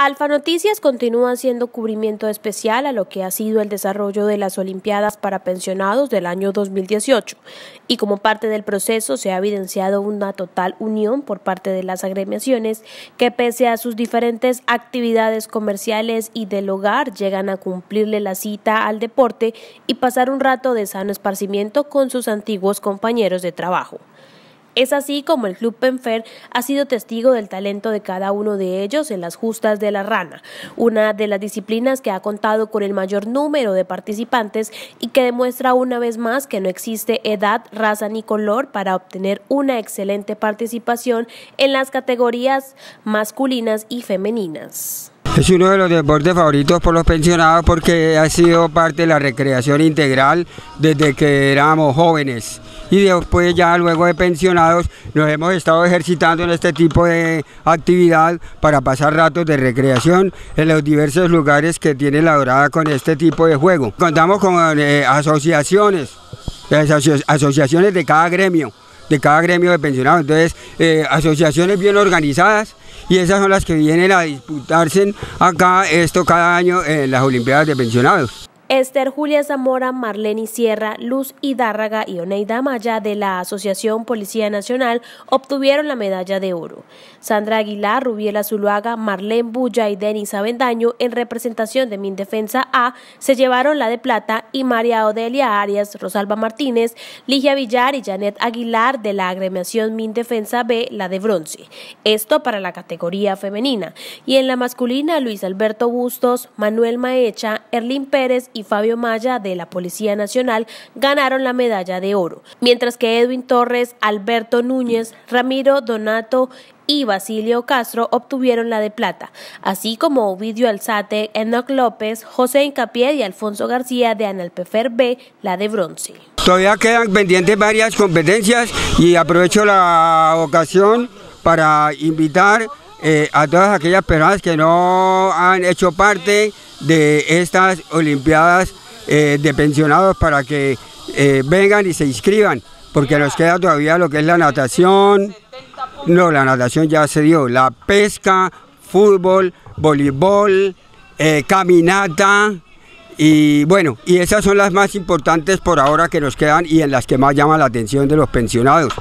Alfa Noticias continúa haciendo cubrimiento especial a lo que ha sido el desarrollo de las Olimpiadas para pensionados del año 2018 y como parte del proceso se ha evidenciado una total unión por parte de las agremiaciones que pese a sus diferentes actividades comerciales y del hogar llegan a cumplirle la cita al deporte y pasar un rato de sano esparcimiento con sus antiguos compañeros de trabajo. Es así como el Club Penfer ha sido testigo del talento de cada uno de ellos en las justas de la rana, una de las disciplinas que ha contado con el mayor número de participantes y que demuestra una vez más que no existe edad, raza ni color para obtener una excelente participación en las categorías masculinas y femeninas. Es uno de los deportes favoritos por los pensionados porque ha sido parte de la recreación integral desde que éramos jóvenes y después ya luego de pensionados nos hemos estado ejercitando en este tipo de actividad para pasar ratos de recreación en los diversos lugares que tiene La Dorada con este tipo de juego. Contamos con eh, asociaciones, asociaciones de cada gremio de cada gremio de pensionados. Entonces, eh, asociaciones bien organizadas y esas son las que vienen a disputarse acá esto cada año en las Olimpiadas de Pensionados. Esther Julia Zamora, Marlene Sierra, Luz Hidárraga y Oneida Maya de la Asociación Policía Nacional obtuvieron la medalla de oro. Sandra Aguilar, Rubiela Zuluaga, Marlene Bulla y Denis Avendaño, en representación de Mindefensa A, se llevaron la de plata y María Odelia Arias, Rosalba Martínez, Ligia Villar y Janet Aguilar de la agremiación Mindefensa B, la de bronce. Esto para la categoría femenina. Y en la masculina, Luis Alberto Bustos, Manuel Maecha, Erlín Pérez y Fabio Maya de la Policía Nacional ganaron la medalla de oro, mientras que Edwin Torres, Alberto Núñez, Ramiro Donato y Basilio Castro obtuvieron la de plata, así como Ovidio Alzate, Enoc López, José Incapié y Alfonso García de Analpefer B la de bronce. Todavía quedan pendientes varias competencias y aprovecho la ocasión para invitar eh, a todas aquellas personas que no han hecho parte de estas Olimpiadas eh, de pensionados para que eh, vengan y se inscriban, porque nos queda todavía lo que es la natación, no, la natación ya se dio, la pesca, fútbol, voleibol, eh, caminata, y bueno, y esas son las más importantes por ahora que nos quedan y en las que más llama la atención de los pensionados.